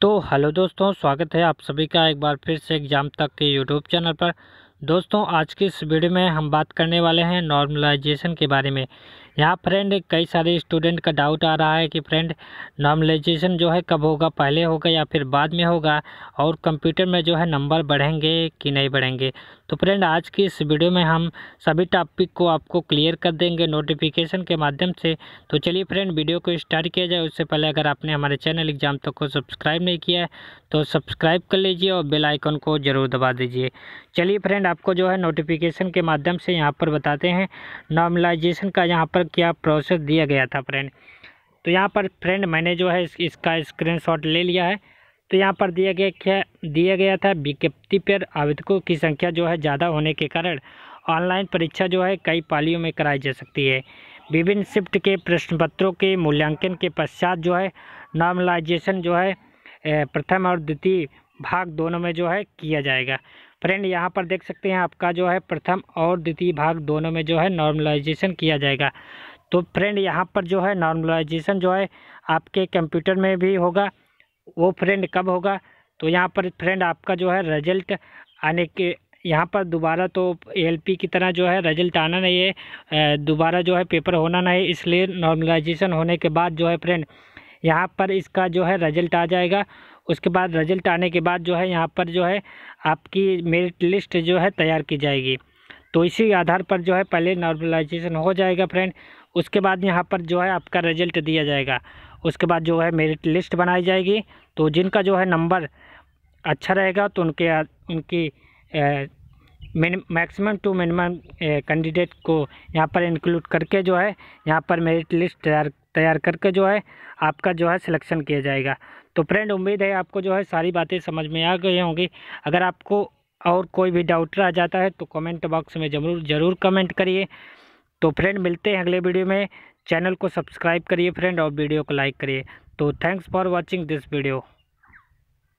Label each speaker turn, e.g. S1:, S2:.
S1: तो हेलो दोस्तों स्वागत है आप सभी का एक बार फिर से एग्ज़ाम तक के यूट्यूब चैनल पर दोस्तों आज की इस वीडियो में हम बात करने वाले हैं नॉर्मलाइजेशन के बारे में यहाँ फ्रेंड कई सारे स्टूडेंट का डाउट आ रहा है कि फ्रेंड नॉर्मलाइजेशन जो है कब होगा पहले होगा या फिर बाद में होगा और कंप्यूटर में जो है नंबर बढ़ेंगे कि नहीं बढ़ेंगे तो फ्रेंड आज की इस वीडियो में हम सभी टॉपिक को आपको क्लियर कर देंगे नोटिफिकेशन के माध्यम से तो चलिए फ्रेंड वीडियो को स्टार्ट किया जाए उससे पहले अगर आपने हमारे चैनल एग्जाम तक तो को सब्सक्राइब नहीं किया है तो सब्सक्राइब कर लीजिए और बेल आइकन को ज़रूर दबा दीजिए चलिए फ्रेंड आपको जो है नोटिफिकेशन के माध्यम से यहाँ पर बताते हैं नॉर्मलाइजेशन का यहाँ पर क्या प्रोसेस दिया गया था फ्रेंड तो यहाँ पर फ्रेंड मैंने जो है इस, इसका स्क्रीनशॉट ले लिया है तो यहाँ पर दिया गया क्या दिया गया था विज्ञप्ति पर आवेदकों की संख्या जो है ज़्यादा होने के कारण ऑनलाइन परीक्षा जो है कई पालियों में कराई जा सकती है विभिन्न शिफ्ट के प्रश्न पत्रों के मूल्यांकन के पश्चात जो है नॉर्मलाइजेशन जो है प्रथम और द्वितीय भाग दोनों में जो है किया जाएगा फ्रेंड यहाँ पर देख सकते हैं आपका जो है प्रथम और द्वितीय भाग दोनों में जो है नॉर्मलाइजेशन किया जाएगा तो फ्रेंड यहाँ पर जो है नॉर्मलाइजेशन जो है आपके कंप्यूटर में भी होगा वो फ्रेंड कब होगा तो यहाँ पर फ्रेंड आपका जो है रिजल्ट आने के यहाँ पर दोबारा तो एलपी की तरह जो है रिजल्ट आना नहीं है दोबारा जो है पेपर होना नहीं इसलिए नॉर्मलाइजेशन होने के बाद जो है फ्रेंड यहाँ पर इसका जो है रिज़ल्ट आ जाएगा उसके बाद रिज़ल्ट आने के बाद जो है यहाँ पर जो है आपकी मेरिट लिस्ट जो है तैयार की जाएगी तो इसी आधार पर जो है पहले नॉर्मलाइजेशन हो जाएगा फ्रेंड उसके बाद यहाँ पर जो है आपका रिज़ल्ट दिया जाएगा उसके बाद जो है मेरिट लिस्ट बनाई जाएगी तो जिनका जो है नंबर अच्छा रहेगा तो उनके उनकी मैक्सिमम टू मिनिमम कैंडिडेट को यहाँ पर इंक्लूड करके जो है यहाँ पर मेरिट लिस्ट तैयार तैयार करके जो है आपका जो है सिलेक्शन किया जाएगा तो फ्रेंड उम्मीद है आपको जो है सारी बातें समझ में आ गई होंगी अगर आपको और कोई भी डाउट रह जाता है तो कमेंट बॉक्स में जरूर ज़रूर कमेंट करिए तो फ्रेंड मिलते हैं अगले वीडियो में चैनल को सब्सक्राइब करिए फ्रेंड और वीडियो को लाइक करिए तो thanks for watching this video